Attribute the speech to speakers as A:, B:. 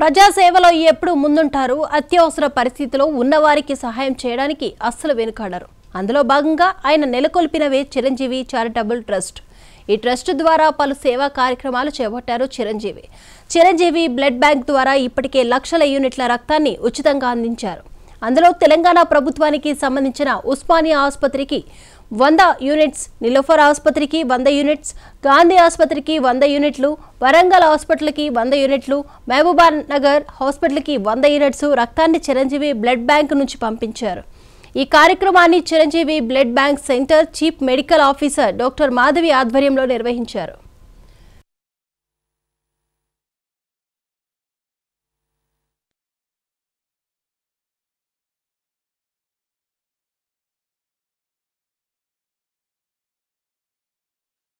A: ప్రజాసేవలో ఎప్పుడు ముందుంటారు అత్యవసర పరిస్థితిలో ఉన్నవారికి సహాయం చేయడానికి అస్సలు వెనుకాడరు అందులో భాగంగా ఆయన నెలకొల్పినవే చిరంజీవి చారిటబుల్ ట్రస్ట్ ఈ ట్రస్ట్ ద్వారా పలు సేవా కార్యక్రమాలు చేపట్టారు చిరంజీవి చిరంజీవి బ్లడ్ బ్యాంక్ ద్వారా ఇప్పటికే లక్షల యూనిట్ల రక్తాన్ని ఉచితంగా అందించారు అందులో తెలంగాణ ప్రభుత్వానికి సంబంధించిన ఉస్మానియా ఆసుపత్రికి వంద యూనిట్స్ నిలోఫర్ ఆసుపత్రికి వంద యూనిట్స్ గాంధీ ఆసుపత్రికి వంద యూనిట్లు వరంగల్ హాస్పిటల్కి వంద యూనిట్లు మహబూబా నగర్ హాస్పిటల్కి వంద యూనిట్స్ రక్తాన్ని చిరంజీవి బ్లడ్ బ్యాంక్ నుంచి పంపించారు ఈ కార్యక్రమాన్ని Chiranjeevi blood bank centre chief medical officer doctor Madhavi ఆధ్వర్యంలో నిర్వహించారు